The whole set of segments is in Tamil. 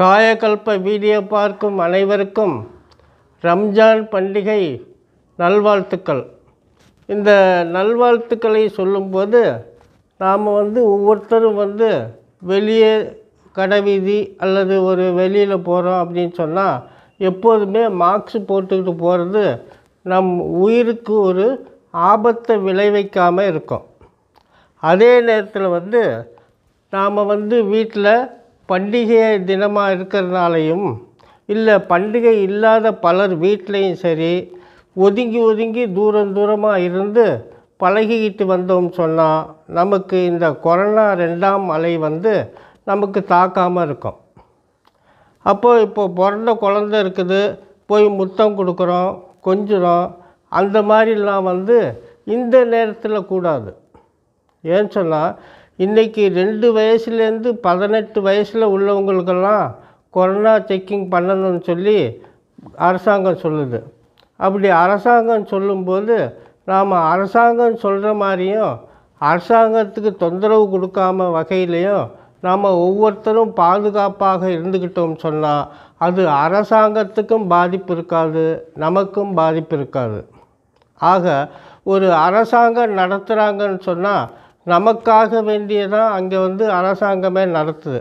காயகல்ப வீடியோ பார்க்கும் அனைவருக்கும் ரம்ஜான் பண்டிகை நல்வாழ்த்துக்கள் இந்த நல்வாழ்த்துக்களை சொல்லும்போது நாம் வந்து ஒவ்வொருத்தரும் வந்து வெளியே கடை அல்லது ஒரு வெளியில் போகிறோம் அப்படின்னு சொன்னால் எப்போதுமே மாஸ்க் போட்டுக்கிட்டு போகிறது நம் உயிருக்கு ஒரு ஆபத்தை விளைவிக்காமல் இருக்கும் அதே நேரத்தில் வந்து நாம் வந்து வீட்டில் பண்டிகை தினமாக இருக்கிறதுனாலையும் இல்லை பண்டிகை இல்லாத பலர் வீட்லேயும் சரி ஒதுங்கி ஒதுங்கி தூரம் தூரமாக இருந்து பழகிக்கிட்டு வந்தோம் சொன்னால் நமக்கு இந்த கொரோனா ரெண்டாம் அலை வந்து நமக்கு தாக்காமல் இருக்கும் அப்போது இப்போது பிறந்த குழந்த இருக்குது போய் முத்தம் கொடுக்குறோம் கொஞ்சிறோம் அந்த மாதிரிலாம் வந்து இந்த நேரத்தில் கூடாது ஏன்னு சொன்னால் இன்றைக்கி ரெண்டு வயசுலேருந்து பதினெட்டு வயசில் உள்ளவங்களுக்கெல்லாம் கொரோனா செக்கிங் பண்ணணும்னு சொல்லி அரசாங்கம் சொல்லுது அப்படி அரசாங்கம் சொல்லும்போது நாம் அரசாங்கம் சொல்கிற மாதிரியும் அரசாங்கத்துக்கு தொந்தரவு கொடுக்காம வகையிலையும் நாம் ஒவ்வொருத்தரும் பாதுகாப்பாக இருந்துக்கிட்டோம்னு சொன்னால் அது அரசாங்கத்துக்கும் பாதிப்பு இருக்காது நமக்கும் பாதிப்பு இருக்காது ஆக ஒரு அரசாங்கம் நடத்துகிறாங்கன்னு சொன்னால் நமக்காக வேண்டியதான் தான் அங்கே வந்து அரசாங்கமே நடத்துது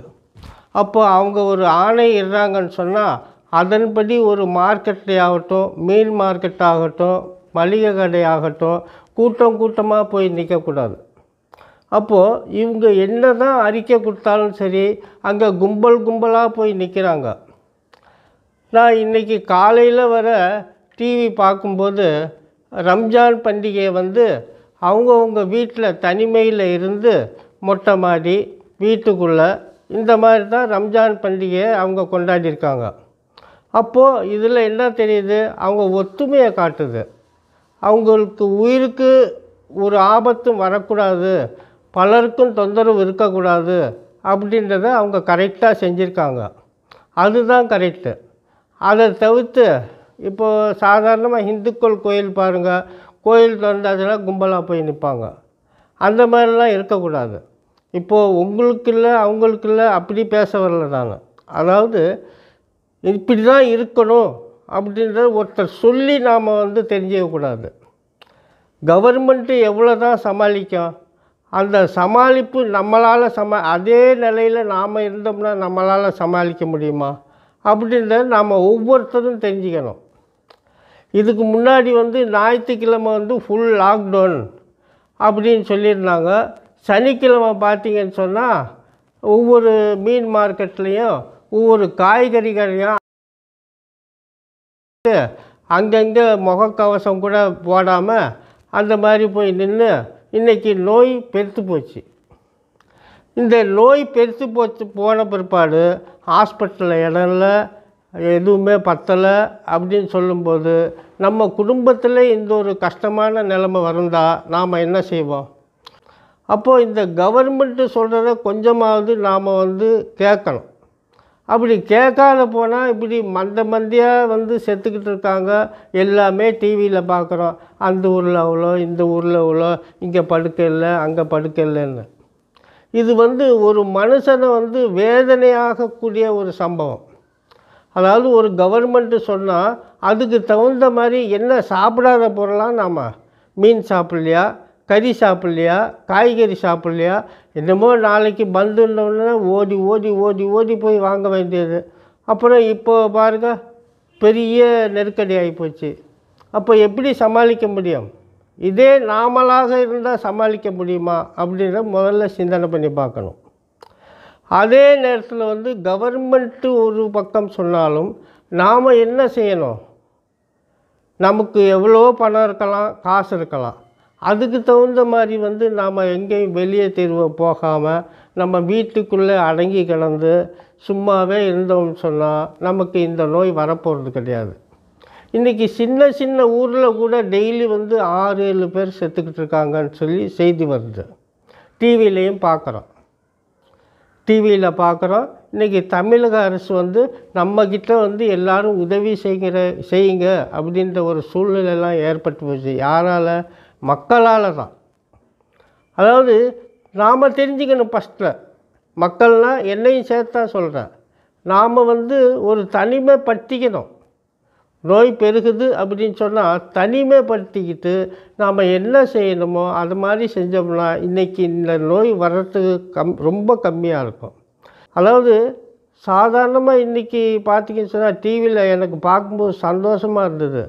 அப்போது அவங்க ஒரு ஆணை இடுறாங்கன்னு சொன்னால் அதன்படி ஒரு மார்க்கெட்டையாகட்டும் ஆகட்டும் மீன் மார்க்கெட் ஆகட்டும் மளிகை கடை ஆகட்டும் கூட்டம் கூட்டமாக போய் நிற்கக்கூடாது அப்போது இவங்க என்ன தான் அறிக்கை கொடுத்தாலும் சரி அங்கே கும்பல் கும்பலாக போய் நிற்கிறாங்க நான் இன்றைக்கி காலையில் வர டிவி பார்க்கும்போது ரம்ஜான் பண்டிகையை வந்து அவங்கவுங்க வீட்டில் தனிமையில் இருந்து மொட்டை மாடி வீட்டுக்குள்ளே இந்த மாதிரி தான் ரம்ஜான் பண்டிகையை அவங்க கொண்டாடியிருக்காங்க அப்போது இதில் என்ன தெரியுது அவங்க ஒத்துமையை காட்டுது அவங்களுக்கு உயிருக்கு ஒரு ஆபத்தும் வரக்கூடாது பலருக்கும் தொந்தரவு இருக்கக்கூடாது அப்படின்றத அவங்க கரெக்டாக செஞ்சுருக்காங்க அதுதான் கரெக்டு அதை தவிர்த்து இப்போது சாதாரணமாக இந்துக்கள் கோயில் பாருங்கள் கோயில் திறந்தாச்சுன்னா கும்பலாக போய் நிற்பாங்க அந்த மாதிரிலாம் இருக்கக்கூடாது இப்போது உங்களுக்கு இல்லை அவங்களுக்கு இல்லை அப்படி பேச வரல நாங்கள் அதாவது இப்படி தான் இருக்கணும் அப்படின்றத ஒருத்தர் சொல்லி நாம் வந்து தெரிஞ்சிக்கக்கூடாது கவர்மெண்ட்டு எவ்வளோ தான் சமாளிக்கும் அந்த சமாளிப்பு நம்மளால் சமா அதே நிலையில் நாம் இருந்தோம்னா நம்மளால் சமாளிக்க முடியுமா அப்படின்றத நாம் ஒவ்வொருத்தரும் தெரிஞ்சுக்கணும் இதுக்கு முன்னாடி வந்து ஞாயிற்றுக்கிழமை வந்து ஃபுல் லாக்டவுன் அப்படின்னு சொல்லியிருந்தாங்க சனிக்கிழமை பார்த்திங்கன்னு சொன்னால் ஒவ்வொரு மீன் மார்க்கெட்லேயும் ஒவ்வொரு காய்கறி கடையும் அங்கங்கே முகக்கவசம் கூட போடாமல் அந்த மாதிரி போய் நின்று இன்றைக்கி நோய் பெருத்து போச்சு இந்த நோய் பெருத்து போச்சு போன பிற்பாடு ஹாஸ்பிட்டலில் இடம் இல்லை எதுவுமே பற்றலை அப்படின்னு சொல்லும்போது நம்ம குடும்பத்தில் இந்த ஒரு கஷ்டமான நிலைமை வந்தால் நாம் என்ன செய்வோம் அப்போது இந்த கவர்மெண்ட்டு சொல்கிறத கொஞ்சமாவது நாம் வந்து கேட்கணும் அப்படி கேட்காத போனால் இப்படி மந்த மந்தியாக வந்து செத்துக்கிட்டு இருக்காங்க எல்லாமே டிவியில் பார்க்குறோம் அந்த ஊரில் அவ்வளோ இந்த ஊரில் அவ்வளோ இங்கே படுக்க இல்லை அங்கே படுக்க இல்லைன்னு இது வந்து ஒரு மனுஷனை வந்து வேதனையாகக்கூடிய ஒரு சம்பவம் அதாவது ஒரு கவர்மெண்ட்டு சொன்னால் அதுக்கு தகுந்த மாதிரி என்ன சாப்பிடாத பொருளாக நாம் மீன் சாப்பிட்லையா கறி சாப்பிட்லையா காய்கறி சாப்பிட்லையா என்னமோ நாளைக்கு பந்துன்னோடனே ஓடி ஓடி ஓடி ஓடி போய் வாங்க வேண்டியது அப்புறம் இப்போ பாருங்க பெரிய நெருக்கடி ஆகிப்போச்சு அப்போ எப்படி சமாளிக்க முடியும் இதே நாமளாக இருந்தால் சமாளிக்க முடியுமா அப்படின்ற முதல்ல சிந்தனை பண்ணி பார்க்கணும் அதே நேரத்தில் வந்து கவர்மெண்ட்டு ஒரு பக்கம் சொன்னாலும் நாம் என்ன செய்யணும் நமக்கு எவ்வளோ பணம் இருக்கலாம் காசு இருக்கலாம் அதுக்கு தகுந்த மாதிரி வந்து நாம் எங்கேயும் வெளியே தெருவை போகாமல் நம்ம வீட்டுக்குள்ளே அடங்கி கிடந்து சும்மாவே இருந்தோம்னு சொன்னால் நமக்கு இந்த நோய் வரப்போகிறது கிடையாது இன்றைக்கி சின்ன சின்ன ஊரில் கூட டெய்லி வந்து ஆறு ஏழு பேர் செத்துக்கிட்டு இருக்காங்கன்னு சொல்லி செய்தி வருது டிவிலையும் பார்க்குறோம் டிவியில் பார்க்குறோம் இன்றைக்கி தமிழக அரசு வந்து நம்மக்கிட்ட வந்து எல்லோரும் உதவி செய்கிற செய்யுங்க அப்படின்ற ஒரு சூழ்நிலைலாம் ஏற்பட்டு போச்சு யாரால் மக்களால் தான் அதாவது நாம் தெரிஞ்சுக்கணும் ஃபஸ்ட்டில் மக்கள்னால் என்னையும் சேர்த்தா சொல்கிறேன் நாம் வந்து ஒரு தனிமை பற்றிக்கணும் நோய் பெருகுது அப்படின்னு சொன்னால் தனிமைப்படுத்திக்கிட்டு நாம் என்ன செய்யணுமோ அது மாதிரி செஞ்சோம்னா இன்றைக்கி இந்த நோய் வர்றதுக்கு கம் ரொம்ப கம்மியாக இருக்கும் அதாவது சாதாரணமாக இன்றைக்கி பார்த்திங்கன்னு சொன்னால் டிவியில் எனக்கு பார்க்கும்போது சந்தோஷமாக இருந்தது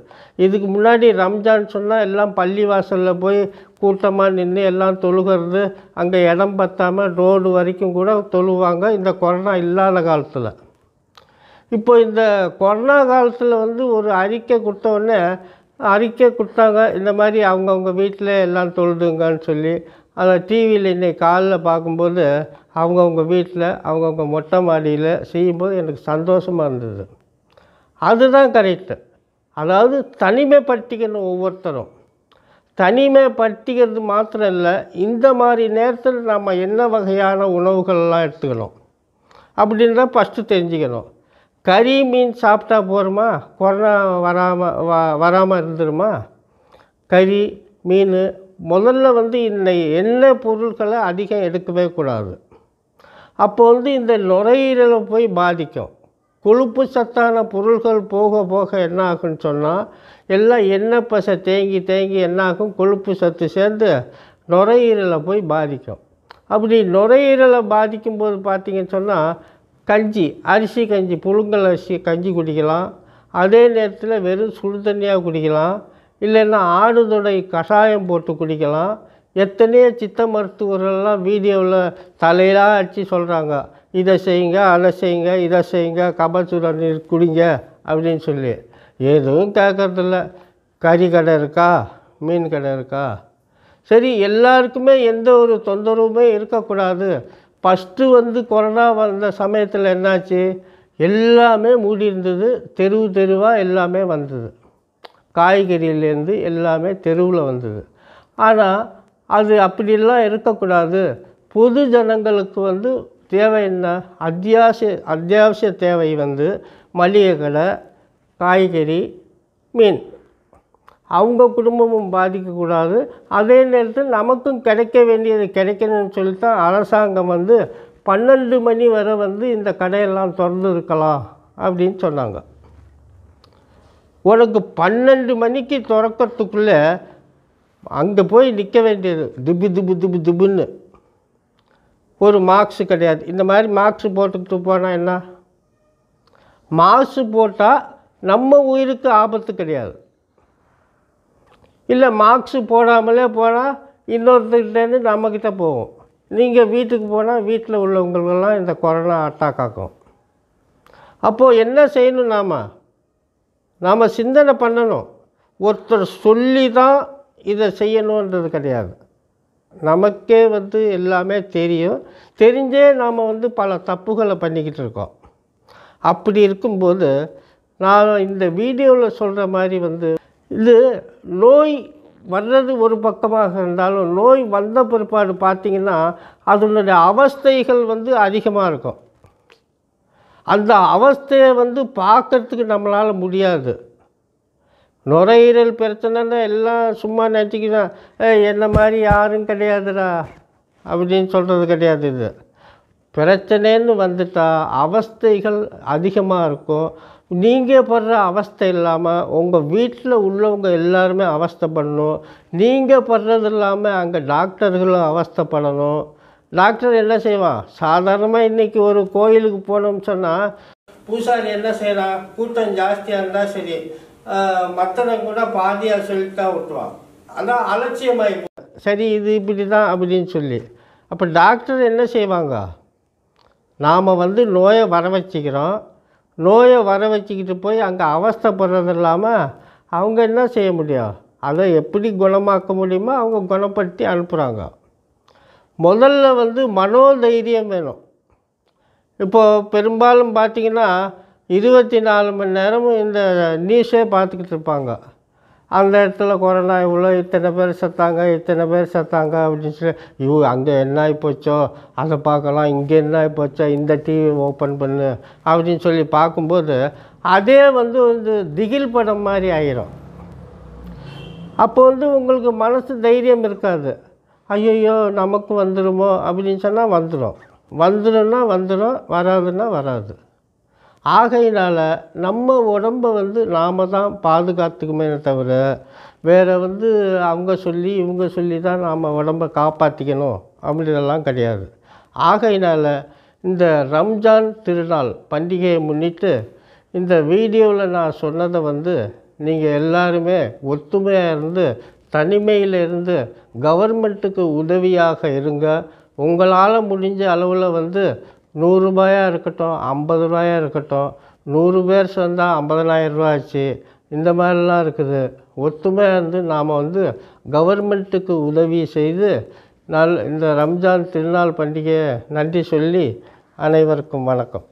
இதுக்கு முன்னாடி ரம்ஜான் சொன்னால் எல்லாம் பள்ளி வாசலில் போய் கூட்டமாக நின்று எல்லாம் தொழுகிறது அங்கே இடம் பற்றாமல் ரோடு வரைக்கும் கூட தொழுவாங்க இந்த கொரோனா இல்லாத காலத்தில் இப்போ இந்த கொரோனா காலத்தில் வந்து ஒரு அறிக்கை கொடுத்தவுடனே அறிக்கை கொடுத்தாங்க இந்த மாதிரி அவங்கவுங்க வீட்டில் எல்லாம் தொழுதுங்கன்னு சொல்லி அதை டிவியில் இன்றைக்கி காலில் பார்க்கும்போது அவங்கவுங்க வீட்டில் அவங்கவுங்க மொட்டை மாடியில் செய்யும்போது எனக்கு சந்தோஷமாக இருந்தது அதுதான் கரெக்டு அதாவது தனிமைப்படுத்திக்கணும் ஒவ்வொருத்தரும் தனிமைப்படுத்திக்கிறது மாத்திரம் இல்லை இந்த மாதிரி நேரத்தில் நம்ம என்ன வகையான உணவுகள்லாம் எடுத்துக்கணும் அப்படின்னு தான் ஃபஸ்ட்டு தெரிஞ்சுக்கணும் கறி மீன் சாப்பிட்டா போகிறோமா கொரோனா வராமல் வ வராமல் இருந்துருமா கறி மீன் முதல்ல வந்து இந்த எண்ணெய் பொருட்களை அதிகம் எடுக்கவே கூடாது அப்போ வந்து இந்த நுரையீரலை போய் பாதிக்கும் கொழுப்பு சத்தான பொருள்கள் போக போக என்ன ஆகுன்னு சொன்னால் எல்லாம் எண்ணெய் பசை தேங்கி தேங்கி என்ன ஆகும் கொழுப்பு சத்து சேர்ந்து நுரையீரலை போய் பாதிக்கும் அப்படி நுரையீரலை பாதிக்கும்போது பார்த்திங்கன்னு சொன்னால் கஞ்சி அரிசி கஞ்சி புழுங்கல் அரிசி கஞ்சி குடிக்கலாம் அதே நேரத்தில் வெறும் சுடு தண்ணியாக குடிக்கலாம் இல்லைன்னா ஆடுதுடை கஷாயம் போட்டு குடிக்கலாம் எத்தனையோ சித்த மருத்துவர்கள்லாம் வீடியோவில் தலையெல்லாம் அடித்து சொல்கிறாங்க இதை செய்யுங்க அதை செய்யுங்க இதை செய்யுங்க கபசுர நீர் குடிங்க அப்படின்னு சொல்லி எதுவும் கேட்குறதில்ல கறி கடை இருக்கா மீன் கடை இருக்கா சரி எல்லாருக்குமே எந்த ஒரு தொந்தரவுமே இருக்கக்கூடாது ஃபஸ்ட்டு வந்து கொரோனா வந்த சமயத்தில் என்னாச்சு எல்லாமே மூடி இருந்தது தெருவு தெருவாக எல்லாமே வந்தது காய்கறியிலேருந்து எல்லாமே தெருவில் வந்தது ஆனால் அது அப்படிலாம் இருக்கக்கூடாது பொது ஜனங்களுக்கு வந்து தேவை என்ன அத்தியாவசிய அத்தியாவசிய தேவை வந்து மளிகை கடை காய்கறி மீன் அவங்க குடும்பமும் பாதிக்கக்கூடாது அதே நேரத்தில் நமக்கும் கிடைக்க வேண்டியது கிடைக்கணும்னு சொல்லித்தான் அரசாங்கம் வந்து பன்னெண்டு மணி வரை வந்து இந்த கடையெல்லாம் திறந்து இருக்கலாம் அப்படின்னு சொன்னாங்க உனக்கு பன்னெண்டு மணிக்கு திறக்கிறதுக்குள்ளே அங்கே போய் நிற்க வேண்டியது திபு திபு திபு திபுன்னு ஒரு மார்க்ஸு கிடையாது இந்த மாதிரி மார்க்ஸு போட்டுக்கிட்டு போனால் என்ன மாசு போட்டால் நம்ம உயிருக்கு ஆபத்து கிடையாது இல்லை மார்க்ஸு போடாமலே போனால் இன்னொருத்தர்கிட்டேருந்து நம்மக்கிட்ட போகும் நீங்கள் வீட்டுக்கு போனால் வீட்டில் உள்ளவங்களுக்கெல்லாம் இந்த கொரோனா அட்டாக் ஆகும் அப்போது என்ன செய்யணும் நாம் நாம் சிந்தனை பண்ணணும் ஒருத்தர் சொல்லி தான் இதை செய்யணுன்றது கிடையாது நமக்கே வந்து எல்லாமே தெரியும் தெரிஞ்சே நாம் வந்து பல தப்புகளை பண்ணிக்கிட்டு இருக்கோம் அப்படி இருக்கும்போது நான் இந்த வீடியோவில் சொல்கிற மாதிரி வந்து இது நோய் வர்றது ஒரு பக்கமாக இருந்தாலும் நோய் வந்த பிற்பாடு பார்த்திங்கன்னா அதனுடைய அவஸ்தைகள் வந்து அதிகமாக இருக்கும் அந்த அவஸ்தையை வந்து பார்க்கறதுக்கு நம்மளால் முடியாது நுரையீரல் பிரச்சனைன்னா எல்லாம் சும்மா நினச்சிக்கிதான் என்ன மாதிரி யாரும் கிடையாதுடா அப்படின்னு சொல்கிறது கிடையாது இது பிரச்சனைன்னு வந்துட்டால் அவஸ்தைகள் அதிகமாக இருக்கும் நீங்கள் படுற அவஸ்தை இல்லாமல் உங்கள் வீட்டில் உள்ளவங்க எல்லாருமே அவஸ்தை பண்ணணும் நீங்கள் படுறது இல்லாமல் அங்கே டாக்டர்களும் அவஸ்தைப்படணும் டாக்டர் என்ன செய்வான் சாதாரணமாக இன்றைக்கி ஒரு கோயிலுக்கு போனோம்னு சொன்னால் பூசாரி என்ன செய்கிறான் கூட்டம் ஜாஸ்தியாக இருந்தால் சரி மற்றவங்க கூட பாதியாக சொல்லிட்டு தான் விட்டுவான் அதான் அலட்சியமாக சரி இது இப்படி தான் அப்படின்னு சொல்லி அப்போ டாக்டர் என்ன செய்வாங்க நாம் வந்து நோயை வர வச்சுக்கிறோம் நோயை வர வச்சுக்கிட்டு போய் அங்கே அவஸ்தப்படுறது இல்லாமல் அவங்க என்ன செய்ய முடியும் அதை எப்படி குணமாக்க முடியுமோ அவங்க குணப்படுத்தி அனுப்புகிறாங்க முதல்ல வந்து மனோதைரியம் வேணும் இப்போது பெரும்பாலும் பார்த்திங்கன்னா இருபத்தி நாலு மணி நேரமும் இந்த நியூஸே பார்த்துக்கிட்டு இருப்பாங்க அந்த இடத்துல கொரோனா இவ்வளோ இத்தனை பேர் செத்தாங்க இத்தனை பேர் செத்தாங்க அப்படின்னு சொல்லி ஐயோ அங்கே என்ன ஆகிப்போச்சோ அதை பார்க்கலாம் இங்கே என்ன ஆகிப்போச்சோ இந்த டிவி ஓப்பன் பண்ணு அப்படின்னு சொல்லி பார்க்கும்போது அதே வந்து வந்து திகில் படம் மாதிரி ஆயிரும் அப்போ வந்து உங்களுக்கு மனசு தைரியம் இருக்காது ஐயோ நமக்கு வந்துடுமோ அப்படின்னு சொன்னால் வந்துடும் வந்துடும்னா வந்துடும் வராதுன்னா வராது ஆகையினால் நம்ம உடம்பை வந்து நாம் தான் பாதுகாத்துக்குமே தவிர வேறு வந்து அவங்க சொல்லி இவங்க சொல்லி தான் நாம் உடம்பை காப்பாற்றிக்கணும் அப்படிலாம் கிடையாது ஆகையினால் இந்த ரம்ஜான் திருநாள் பண்டிகையை முன்னிட்டு இந்த வீடியோவில் நான் சொன்னதை வந்து நீங்கள் எல்லாருமே ஒத்துமையாக இருந்து தனிமையிலிருந்து கவர்மெண்ட்டுக்கு உதவியாக இருங்க உங்களால் முடிஞ்ச அளவில் வந்து நூறுரூபாயா இருக்கட்டும் ஐம்பது ரூபாயா இருக்கட்டும் நூறு பேர் சேர்ந்தால் ரூபா ஆச்சு இந்த மாதிரிலாம் இருக்குது ஒற்றுமை வந்து நாம் வந்து கவர்மெண்ட்டுக்கு உதவி செய்து நல் இந்த ரம்ஜான் திருநாள் பண்டிகையை நன்றி சொல்லி அனைவருக்கும் வணக்கம்